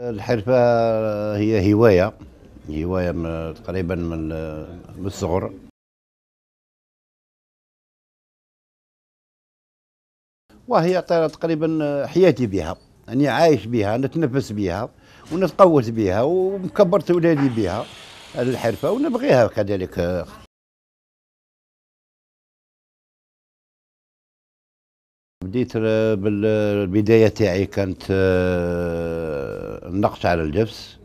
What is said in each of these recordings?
الحرفة هي هواية هواية من تقريبا من الصغر وهي تقريبا حياتي بها أني يعني عايش بها نتنفس بها ونتقوت بها ومكبرت ولادي بها الحرفة ونبغيها كذلك بديت بالبداية تاعي كانت آه، النقش على الجبس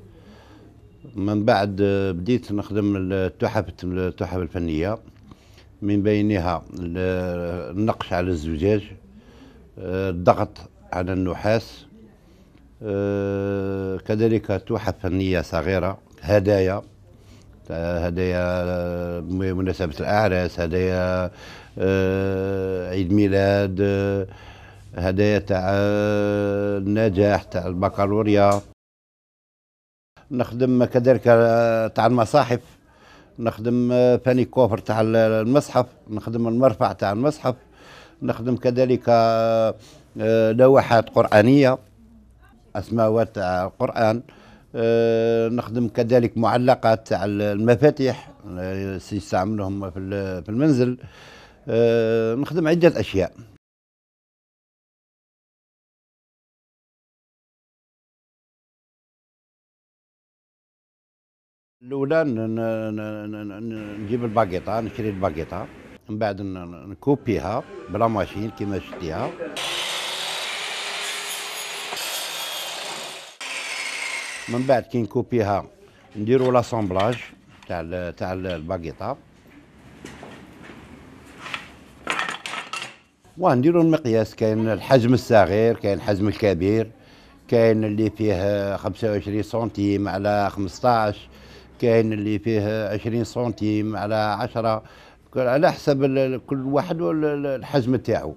من بعد آه، بديت نخدم التحف التحف الفنية من بينها النقش على الزجاج آه، الضغط على النحاس كذلك تحف فنية صغيرة هدايا هدايا مناسبة الأعراس هدايا آه، عيد ميلاد هدايا آه، تاع آه، النجاح تاع البكالوريا نخدم كذلك تاع المصاحف نخدم باني كوفر تاع المصحف نخدم المرفع تاع المصحف نخدم كذلك لوحات قرآنية أسماوات تاع القرآن آه، نخدم كذلك معلقات تاع المفاتيح آه، سيستعملهم في المنزل آه، نخدم عدة أشياء الأولى نجيب الباقيطة نشري الباقيطة من بعد نكوبيها بلا ماشين كيما شتيها من بعد كي نكوبيها نديرو لاسومبلاج تاع ال تاع الباكيطه ونديرو المقياس كاين الحجم الصغير كاين الحجم الكبير كاين اللي فيه 25 سنتيم على 15 كاين اللي فيه 20 سنتيم على 10 على حسب كل واحد والحجم تاعو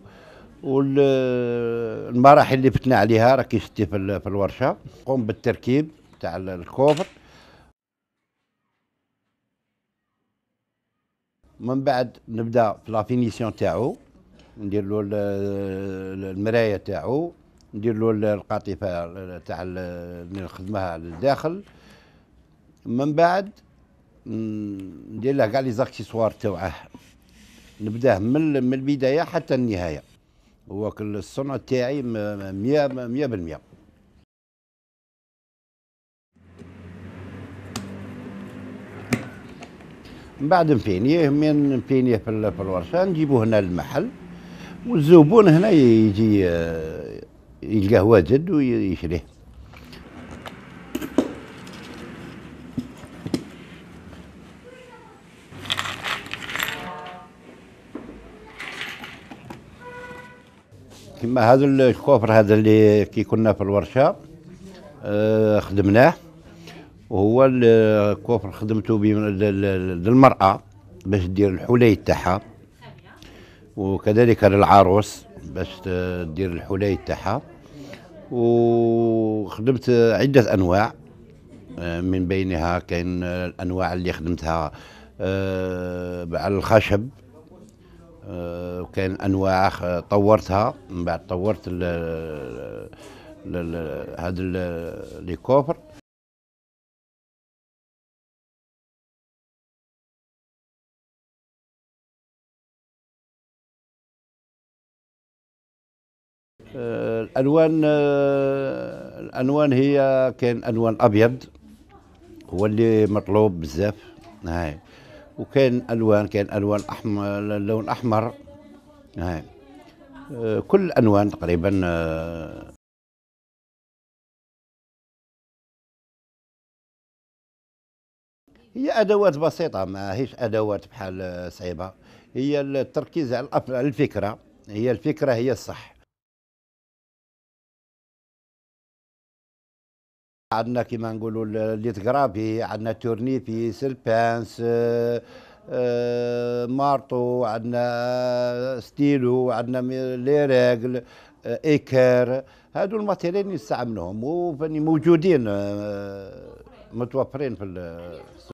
والمراحل اللي فتنا عليها راكي شتي في الورشه قوم بالتركيب تاع الكوفر من بعد نبدا في لافينيسيون تاعو ندير له المرايه تاعو ندير له القاطفه تاع اللي نخدمها للداخل من بعد ندير له كاع لي زاكسيسوار تاعه نبداه من البدايه حتى النهايه هو الصنع تاعي 100 100% من بعد نفينيه من نفينيه في الورشه نجيبوه هنا للمحل والزبون هنا يجي آه، يلقاه واجد ويشريه كما هذا الكوفر هذا اللي كي كنا في الورشه آه، خدمناه وهو الكوفر خدمته للمراه باش دير الحلي تاعها وكذلك للعروس باش دير الحلي تاعها وخدمت عده انواع آه، من بينها كاين الانواع اللي خدمتها آه، على الخشب وكان انواع طورتها من بعد طورت هذا لي كوفر الالوان الالوان هي كان الوان ابيض هو اللي مطلوب بزاف هاي وكان الوان كان الوان احمر اللون احمر هاي. آه، كل الالوان تقريبا آه، هي ادوات بسيطه ماهيش ادوات بحال آه، صعيبه هي التركيز على الفكره هي الفكره هي الصح عندنا كيما نقولوا اليتغرابي عندنا تورنيبي سلبانس آه، آه، مارطو عندنا ستيلو عندنا لي ريغل آه، هادو الماتيريال اللي نستعملهم موجودين متوفرين في السوق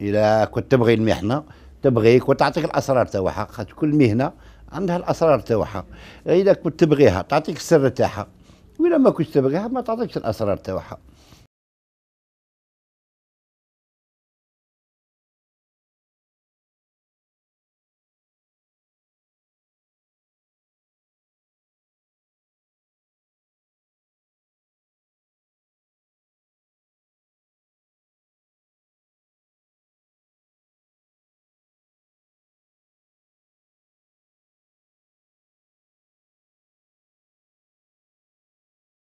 إذا كنت تبغي المحنة تبغيك وتعطيك الاسرار تاعها خاطر كل مهنه عندها الاسرار تاعها اذا كنت تبغيها تعطيك السر تاعها واذا ما كنت تبغيها ما تعطيكش الاسرار تاعها